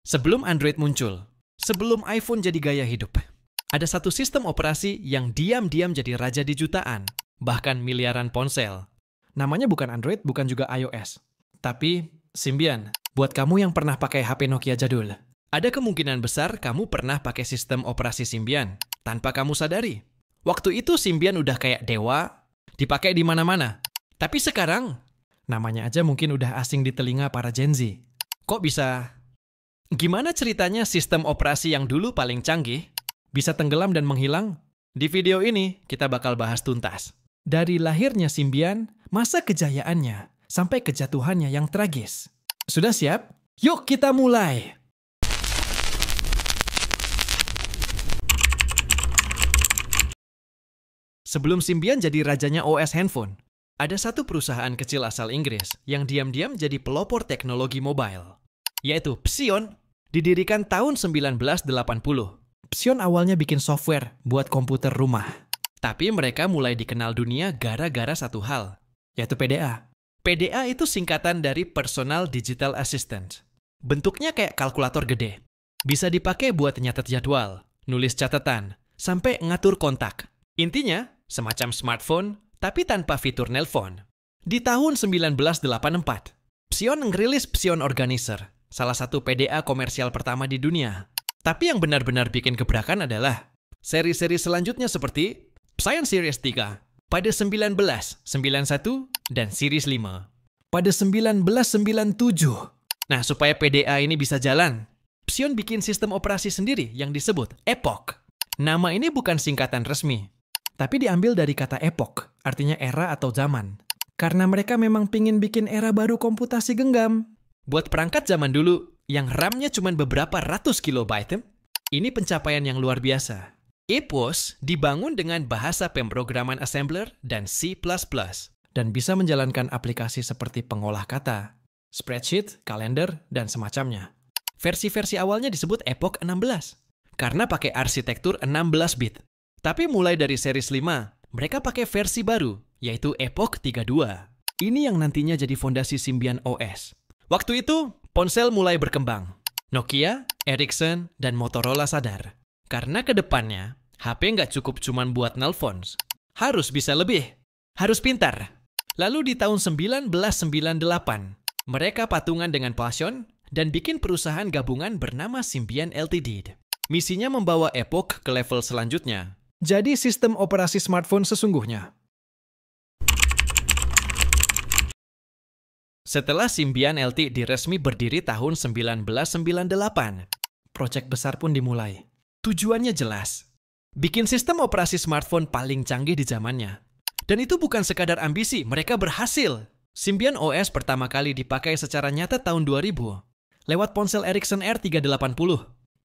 Sebelum Android muncul, sebelum iPhone jadi gaya hidup, ada satu sistem operasi yang diam-diam jadi raja di jutaan, bahkan miliaran ponsel. Namanya bukan Android, bukan juga iOS. Tapi, Symbian, buat kamu yang pernah pakai HP Nokia jadul, ada kemungkinan besar kamu pernah pakai sistem operasi Symbian, tanpa kamu sadari. Waktu itu Symbian udah kayak dewa, dipakai di mana-mana. Tapi sekarang, namanya aja mungkin udah asing di telinga para Gen Z. Kok bisa Gimana ceritanya sistem operasi yang dulu paling canggih bisa tenggelam dan menghilang? Di video ini kita bakal bahas tuntas. Dari lahirnya Simbian, masa kejayaannya, sampai kejatuhannya yang tragis. Sudah siap? Yuk kita mulai! Sebelum Simbian jadi rajanya OS handphone, ada satu perusahaan kecil asal Inggris yang diam-diam jadi pelopor teknologi mobile yaitu Psion Didirikan tahun 1980. Psion awalnya bikin software buat komputer rumah. Tapi mereka mulai dikenal dunia gara-gara satu hal, yaitu PDA. PDA itu singkatan dari Personal Digital Assistant. Bentuknya kayak kalkulator gede. Bisa dipakai buat nyatet jadwal, nulis catatan, sampai ngatur kontak. Intinya, semacam smartphone, tapi tanpa fitur nelpon. Di tahun 1984, Psion ngerilis Psion Organizer, salah satu PDA komersial pertama di dunia. Tapi yang benar-benar bikin gebrakan adalah seri-seri selanjutnya seperti Science Series 3 pada 1991 dan Series 5 pada 1997. Nah, supaya PDA ini bisa jalan, Psion bikin sistem operasi sendiri yang disebut Epoch. Nama ini bukan singkatan resmi, tapi diambil dari kata epoch, artinya era atau zaman. Karena mereka memang pingin bikin era baru komputasi genggam. Buat perangkat zaman dulu yang RAM-nya cuma beberapa ratus kilobyte, ini pencapaian yang luar biasa. EPOS dibangun dengan bahasa pemrograman assembler dan C++ dan bisa menjalankan aplikasi seperti pengolah kata, spreadsheet, kalender, dan semacamnya. Versi-versi awalnya disebut Epoch 16 karena pakai arsitektur 16 bit. Tapi mulai dari series 5, mereka pakai versi baru yaitu Epoch 32. Ini yang nantinya jadi fondasi Symbian OS Waktu itu, ponsel mulai berkembang. Nokia, Ericsson, dan Motorola sadar. Karena ke depannya, HP nggak cukup cuman buat nelpon. Harus bisa lebih. Harus pintar. Lalu di tahun 1998, mereka patungan dengan Passion dan bikin perusahaan gabungan bernama Symbian Ltd. Misinya membawa Epoch ke level selanjutnya. Jadi sistem operasi smartphone sesungguhnya. Setelah Symbian LT diresmi berdiri tahun 1998, proyek besar pun dimulai. Tujuannya jelas, bikin sistem operasi smartphone paling canggih di zamannya. Dan itu bukan sekadar ambisi, mereka berhasil. Symbian OS pertama kali dipakai secara nyata tahun 2000, lewat ponsel Ericsson R380.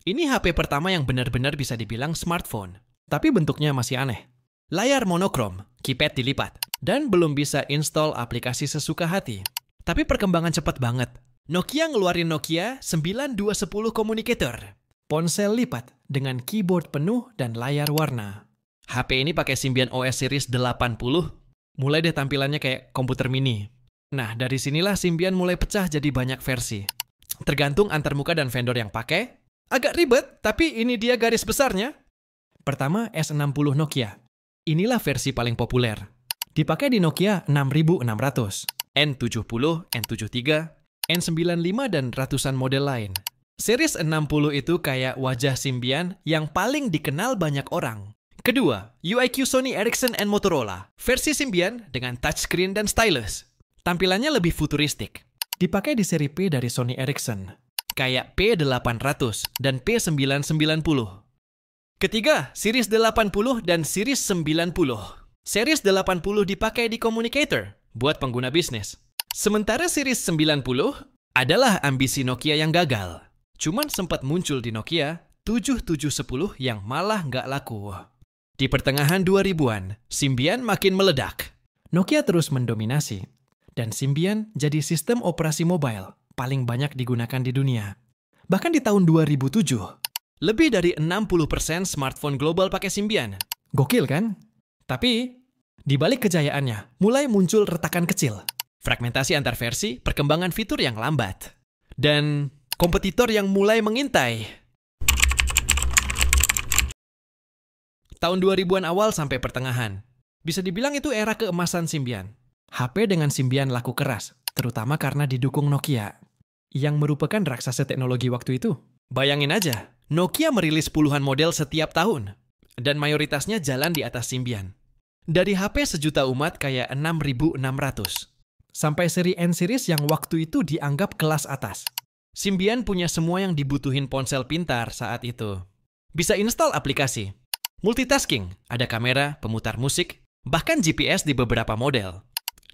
Ini HP pertama yang benar-benar bisa dibilang smartphone, tapi bentuknya masih aneh. Layar monokrom, keypad dilipat, dan belum bisa install aplikasi sesuka hati. Tapi perkembangan cepat banget. Nokia ngeluarin Nokia 9210 Communicator. Ponsel lipat dengan keyboard penuh dan layar warna. HP ini pakai Symbian OS series 80. Mulai deh tampilannya kayak komputer mini. Nah, dari sinilah Symbian mulai pecah jadi banyak versi. Tergantung antar muka dan vendor yang pakai. Agak ribet, tapi ini dia garis besarnya. Pertama, S60 Nokia. Inilah versi paling populer. Dipakai di Nokia 6600. N70, N73, N95 dan ratusan model lain. Series 60 itu kayak wajah Symbian yang paling dikenal banyak orang. Kedua, UIQ Sony Ericsson and Motorola, versi Symbian dengan touchscreen dan stylus. Tampilannya lebih futuristik. Dipakai di seri P dari Sony Ericsson, kayak P800 dan P990. Ketiga, series 80 dan series 90. Series 80 dipakai di communicator, buat pengguna bisnis. Sementara series 90 adalah ambisi Nokia yang gagal. Cuman sempat muncul di Nokia 7710 yang malah nggak laku. Di pertengahan 2000-an, Symbian makin meledak. Nokia terus mendominasi, dan Symbian jadi sistem operasi mobile paling banyak digunakan di dunia. Bahkan di tahun 2007, lebih dari 60% smartphone global pakai Symbian. Gokil kan? Tapi, di balik kejayaannya, mulai muncul retakan kecil, fragmentasi antar versi, perkembangan fitur yang lambat, dan kompetitor yang mulai mengintai. Tahun 2000-an awal sampai pertengahan, bisa dibilang itu era keemasan Symbian. HP dengan Symbian laku keras, terutama karena didukung Nokia, yang merupakan raksasa teknologi waktu itu. Bayangin aja, Nokia merilis puluhan model setiap tahun, dan mayoritasnya jalan di atas Symbian. Dari HP sejuta umat kayak 6600. Sampai seri N series yang waktu itu dianggap kelas atas. Symbian punya semua yang dibutuhin ponsel pintar saat itu. Bisa install aplikasi, multitasking, ada kamera, pemutar musik, bahkan GPS di beberapa model.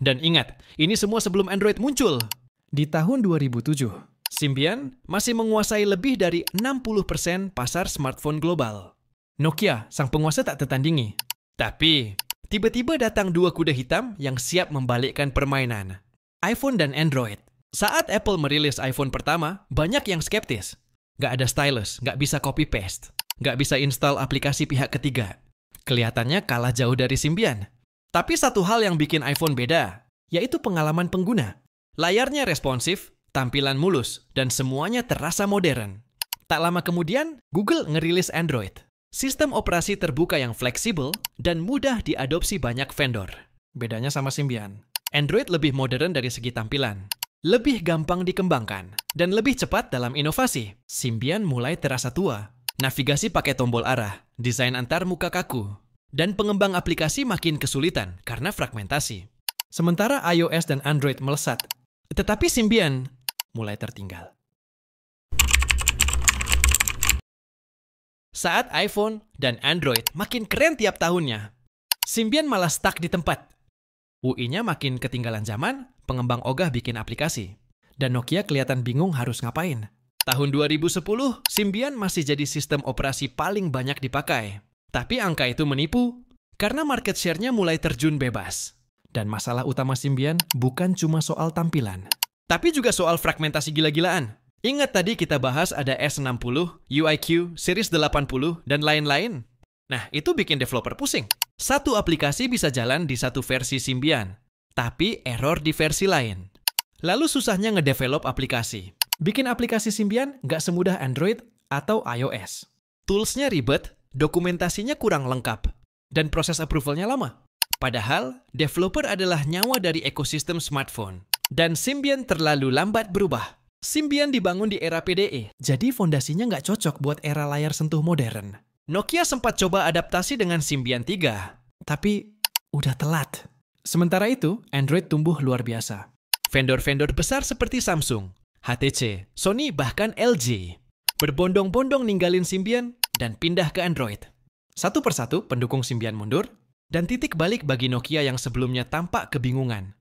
Dan ingat, ini semua sebelum Android muncul. Di tahun 2007, Symbian masih menguasai lebih dari 60% pasar smartphone global. Nokia, sang penguasa tak tertandingi. Tapi, Tiba-tiba datang dua kuda hitam yang siap membalikkan permainan. iPhone dan Android. Saat Apple merilis iPhone pertama, banyak yang skeptis. Gak ada stylus, gak bisa copy paste, gak bisa install aplikasi pihak ketiga. Kelihatannya kalah jauh dari Symbian. Tapi satu hal yang bikin iPhone beda, yaitu pengalaman pengguna. Layarnya responsif, tampilan mulus, dan semuanya terasa modern. Tak lama kemudian, Google ngerilis Android. Sistem operasi terbuka yang fleksibel dan mudah diadopsi banyak vendor. Bedanya sama Symbian. Android lebih modern dari segi tampilan, lebih gampang dikembangkan, dan lebih cepat dalam inovasi. Symbian mulai terasa tua. Navigasi pakai tombol arah, desain antar muka kaku, dan pengembang aplikasi makin kesulitan karena fragmentasi. Sementara iOS dan Android melesat, tetapi Symbian mulai tertinggal. Saat iPhone dan Android makin keren tiap tahunnya, Symbian malah stuck di tempat. UI-nya makin ketinggalan zaman, pengembang ogah bikin aplikasi. Dan Nokia kelihatan bingung harus ngapain. Tahun 2010, Symbian masih jadi sistem operasi paling banyak dipakai. Tapi angka itu menipu, karena market share-nya mulai terjun bebas. Dan masalah utama Symbian bukan cuma soal tampilan, tapi juga soal fragmentasi gila-gilaan. Ingat tadi kita bahas ada S60, UIQ, Series 80, dan lain-lain? Nah, itu bikin developer pusing. Satu aplikasi bisa jalan di satu versi Symbian, tapi error di versi lain. Lalu susahnya ngedevelop aplikasi. Bikin aplikasi Symbian nggak semudah Android atau iOS. Toolsnya ribet, dokumentasinya kurang lengkap, dan proses approvalnya lama. Padahal, developer adalah nyawa dari ekosistem smartphone. Dan Symbian terlalu lambat berubah. Symbian dibangun di era PDE, jadi fondasinya nggak cocok buat era layar sentuh modern. Nokia sempat coba adaptasi dengan Symbian 3, tapi udah telat. Sementara itu, Android tumbuh luar biasa. Vendor-vendor besar seperti Samsung, HTC, Sony, bahkan LG. Berbondong-bondong ninggalin Symbian dan pindah ke Android. Satu persatu pendukung Symbian mundur, dan titik balik bagi Nokia yang sebelumnya tampak kebingungan.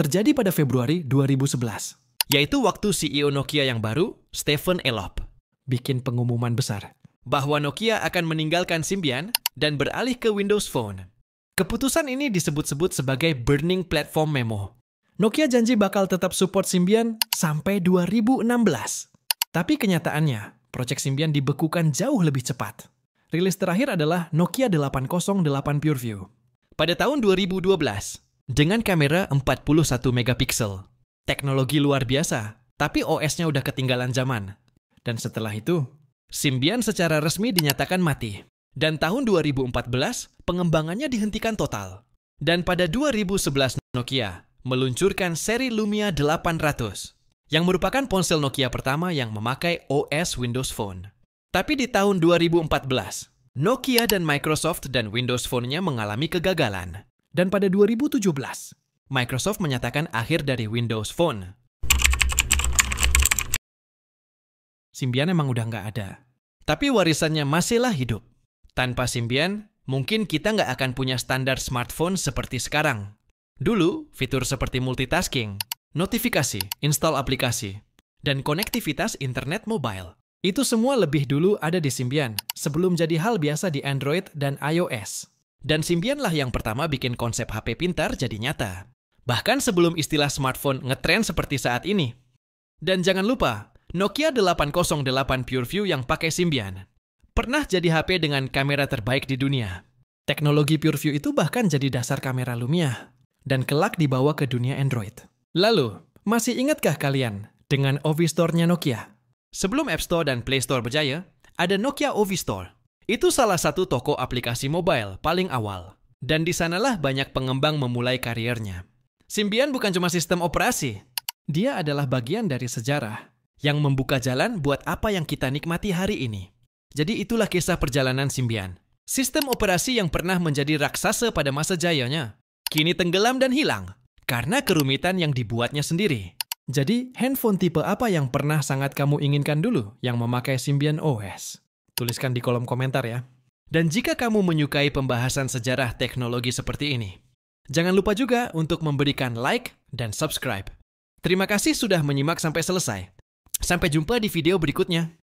Terjadi pada Februari 2011 yaitu waktu CEO Nokia yang baru, Stephen Elop, bikin pengumuman besar bahwa Nokia akan meninggalkan Symbian dan beralih ke Windows Phone. Keputusan ini disebut-sebut sebagai Burning Platform Memo. Nokia janji bakal tetap support Symbian sampai 2016. Tapi kenyataannya, proyek Symbian dibekukan jauh lebih cepat. Rilis terakhir adalah Nokia 808 PureView. Pada tahun 2012, dengan kamera 41 megapiksel, teknologi luar biasa, tapi OS-nya udah ketinggalan zaman. Dan setelah itu, Symbian secara resmi dinyatakan mati. Dan tahun 2014, pengembangannya dihentikan total. Dan pada 2011, Nokia meluncurkan seri Lumia 800, yang merupakan ponsel Nokia pertama yang memakai OS Windows Phone. Tapi di tahun 2014, Nokia dan Microsoft dan Windows Phone-nya mengalami kegagalan. Dan pada 2017, Microsoft menyatakan akhir dari Windows Phone. Symbian emang udah nggak ada. Tapi warisannya masihlah hidup. Tanpa Symbian, mungkin kita nggak akan punya standar smartphone seperti sekarang. Dulu, fitur seperti multitasking, notifikasi, install aplikasi, dan konektivitas internet mobile. Itu semua lebih dulu ada di Symbian, sebelum jadi hal biasa di Android dan iOS. Dan Symbian lah yang pertama bikin konsep HP pintar jadi nyata bahkan sebelum istilah smartphone ngetren seperti saat ini. Dan jangan lupa, Nokia 808 PureView yang pakai Symbian pernah jadi HP dengan kamera terbaik di dunia. Teknologi PureView itu bahkan jadi dasar kamera Lumia dan kelak dibawa ke dunia Android. Lalu, masih ingatkah kalian dengan OV Store-nya Nokia? Sebelum App Store dan Play Store berjaya, ada Nokia OV Store. Itu salah satu toko aplikasi mobile paling awal. Dan di sanalah banyak pengembang memulai kariernya. Symbian bukan cuma sistem operasi. Dia adalah bagian dari sejarah yang membuka jalan buat apa yang kita nikmati hari ini. Jadi itulah kisah perjalanan Symbian. Sistem operasi yang pernah menjadi raksasa pada masa jayanya, kini tenggelam dan hilang karena kerumitan yang dibuatnya sendiri. Jadi, handphone tipe apa yang pernah sangat kamu inginkan dulu yang memakai Symbian OS? Tuliskan di kolom komentar ya. Dan jika kamu menyukai pembahasan sejarah teknologi seperti ini, Jangan lupa juga untuk memberikan like dan subscribe. Terima kasih sudah menyimak sampai selesai. Sampai jumpa di video berikutnya.